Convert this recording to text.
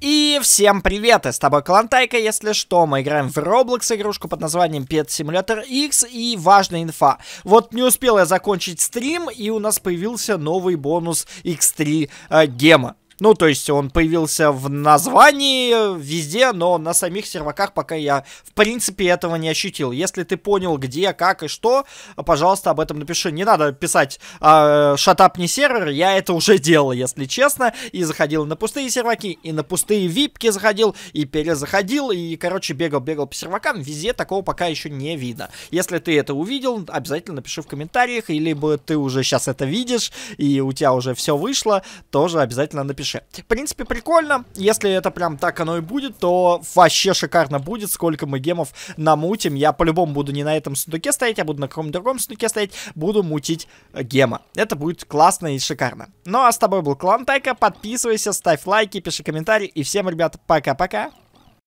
И всем привет, и с тобой Калантайка, если что, мы играем в Roblox игрушку под названием Pet Simulator X и важная инфа. Вот не успел я закончить стрим, и у нас появился новый бонус X3 э, гема. Ну, то есть он появился в названии э, везде, но на самих серваках пока я, в принципе, этого не ощутил. Если ты понял, где, как и что, пожалуйста, об этом напиши. Не надо писать э, а, «Шатап не сервер», я это уже делал, если честно, и заходил на пустые серваки, и на пустые випки заходил, и перезаходил, и, короче, бегал-бегал по сервакам, везде такого пока еще не видно. Если ты это увидел, обязательно напиши в комментариях, или ты уже сейчас это видишь, и у тебя уже все вышло, тоже обязательно напиши дальше. В принципе, прикольно. Если это прям так оно и будет, то вообще шикарно будет, сколько мы гемов намутим. Я по-любому буду не на этом сундуке стоять, я буду на каком-то другом сундуке стоять, буду мутить э, гема. Это будет классно и шикарно. Ну а с тобой был Клан Тайка. Подписывайся, ставь лайки, пиши комментарии. И всем, ребята, пока-пока.